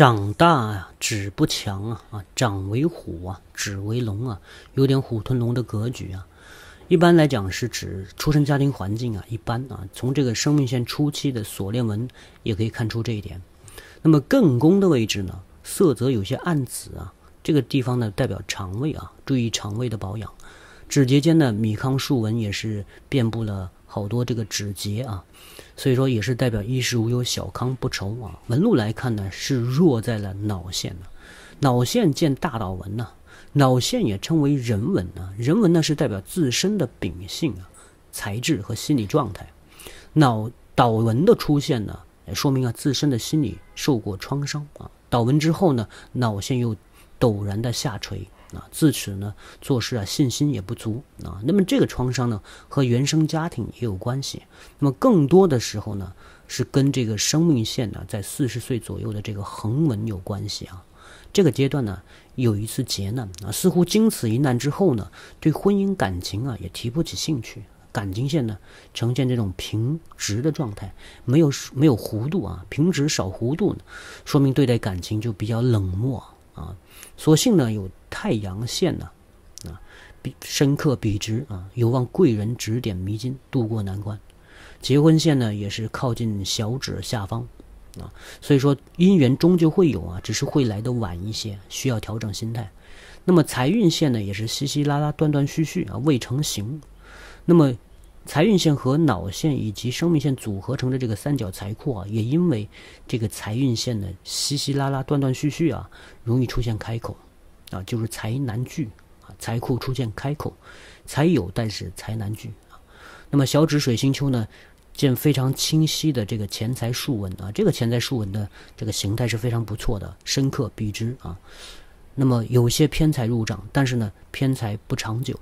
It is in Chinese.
长大呀，指不强啊啊，长为虎啊，指为龙啊，有点虎吞龙的格局啊。一般来讲是指出生家庭环境啊，一般啊。从这个生命线初期的锁链纹也可以看出这一点。那么艮宫的位置呢，色泽有些暗紫啊，这个地方呢代表肠胃啊，注意肠胃的保养。指节间的米糠竖纹也是遍布了好多这个指节啊，所以说也是代表衣食无忧、小康不愁啊。纹路来看呢，是弱在了脑线了。脑线见大脑纹呢，脑线也称为人纹呢。人纹呢是代表自身的秉性啊、才智和心理状态。脑导纹的出现呢，也说明啊自身的心理受过创伤啊。导纹之后呢，脑线又陡然的下垂。啊，自此呢，做事啊，信心也不足啊。那么这个创伤呢，和原生家庭也有关系。那么更多的时候呢，是跟这个生命线呢，在四十岁左右的这个横纹有关系啊。这个阶段呢，有一次劫难啊，似乎经此一难之后呢，对婚姻感情啊，也提不起兴趣。感情线呢，呈现这种平直的状态，没有没有弧度啊，平直少弧度呢，说明对待感情就比较冷漠。啊，所幸呢有太阳线呢，啊，笔深刻笔直啊，有望贵人指点迷津，渡过难关。结婚线呢也是靠近小指下方，啊，所以说姻缘终究会有啊，只是会来的晚一些，需要调整心态。那么财运线呢也是稀稀拉拉、断断续续啊，未成形。那么。财运线和脑线以及生命线组合成的这个三角财库啊，也因为这个财运线呢稀稀拉拉、断断续续啊，容易出现开口，啊，就是财难聚啊，财库出现开口，财有但是财难聚啊。那么小指水星丘呢，见非常清晰的这个钱财竖纹啊，这个钱财竖纹的这个形态是非常不错的，深刻必知啊。那么有些偏财入账，但是呢，偏财不长久。